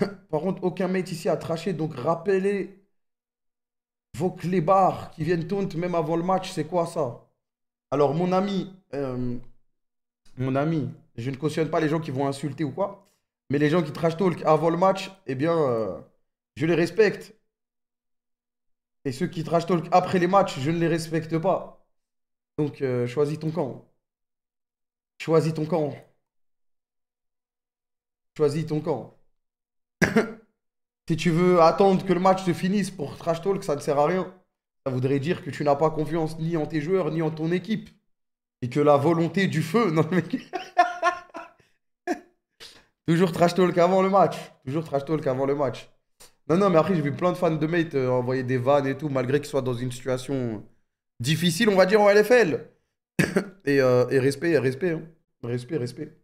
Par contre, aucun mate ici a traché. Donc, rappelez vos clébards qui viennent taunt même avant le match. C'est quoi ça Alors, mon ami, euh, mon ami, je ne cautionne pas les gens qui vont insulter ou quoi. Mais les gens qui trachent talk avant le match, eh bien, euh, je les respecte. Et ceux qui trachent talk après les matchs, je ne les respecte pas. Donc, euh, choisis ton camp. Choisis ton camp. Choisis ton camp. Si tu veux attendre que le match se finisse pour trash talk, ça ne sert à rien. Ça voudrait dire que tu n'as pas confiance ni en tes joueurs, ni en ton équipe. Et que la volonté du feu. Non, mais... Toujours trash talk avant le match. Toujours trash talk avant le match. Non, non, mais après, j'ai vu plein de fans de Mate euh, envoyer des vannes et tout, malgré qu'ils soient dans une situation difficile, on va dire, en LFL. et, euh, et respect, respect. Hein. Respect, respect.